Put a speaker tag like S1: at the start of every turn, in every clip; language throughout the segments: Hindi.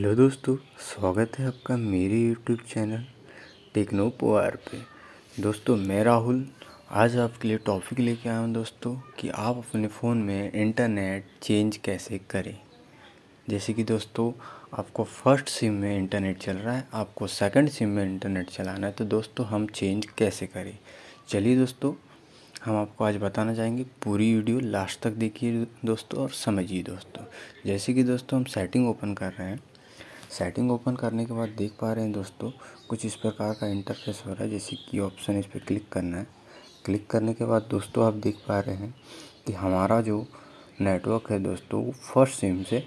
S1: हेलो दोस्तों स्वागत है आपका मेरे यूट्यूब चैनल टेक्नो पोआर पे दोस्तों मैं राहुल आज आपके लिए टॉपिक लेके आया हूँ दोस्तों कि आप अपने फ़ोन में इंटरनेट चेंज कैसे करें जैसे कि दोस्तों आपको फर्स्ट सिम में इंटरनेट चल रहा है आपको सेकंड सिम में इंटरनेट चलाना है तो दोस्तों हम चेंज कैसे करें चलिए दोस्तों हम आपको आज बताना चाहेंगे पूरी वीडियो लास्ट तक देखिए दोस्तों और समझिए दोस्तों जैसे कि दोस्तों हम सेटिंग ओपन कर रहे हैं सेटिंग ओपन करने के बाद देख पा रहे हैं दोस्तों कुछ इस प्रकार का इंटरफेस हो रहा है जैसे कि ऑप्शन इस पर क्लिक करना है क्लिक करने के बाद दोस्तों आप देख पा रहे हैं कि हमारा जो नेटवर्क है दोस्तों वो फर्स्ट सिम से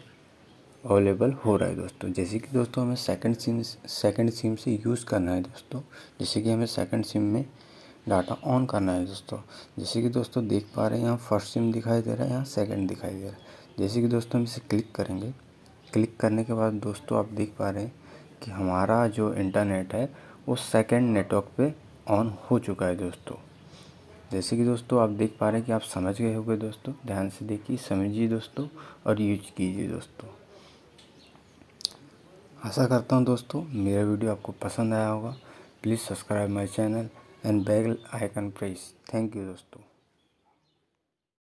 S1: अवेलेबल हो रहा है दोस्तों जैसे कि दोस्तों हमें सेकंड सिम सेकंड सिम से यूज़ करना है दोस्तों जैसे कि हमें सेकंड सिम में डाटा ऑन करना है दोस्तों जैसे कि दोस्तों देख पा रहे हैं यहाँ फर्स्ट सिम दिखाई दे रहा है यहाँ सेकंड दिखाई दे रहा है जैसे कि दोस्तों हम इसे क्लिक करेंगे क्लिक करने के बाद दोस्तों आप देख पा रहे हैं कि हमारा जो इंटरनेट है वो सेकेंड नेटवर्क पे ऑन हो चुका है दोस्तों जैसे कि दोस्तों आप देख पा रहे हैं कि आप समझ गए होंगे दोस्तों ध्यान से देखिए समझिए दोस्तों और यूज कीजिए दोस्तों आशा करता हूँ दोस्तों मेरा वीडियो आपको पसंद आया होगा please subscribe my channel and bell icon press thank you दोस्तों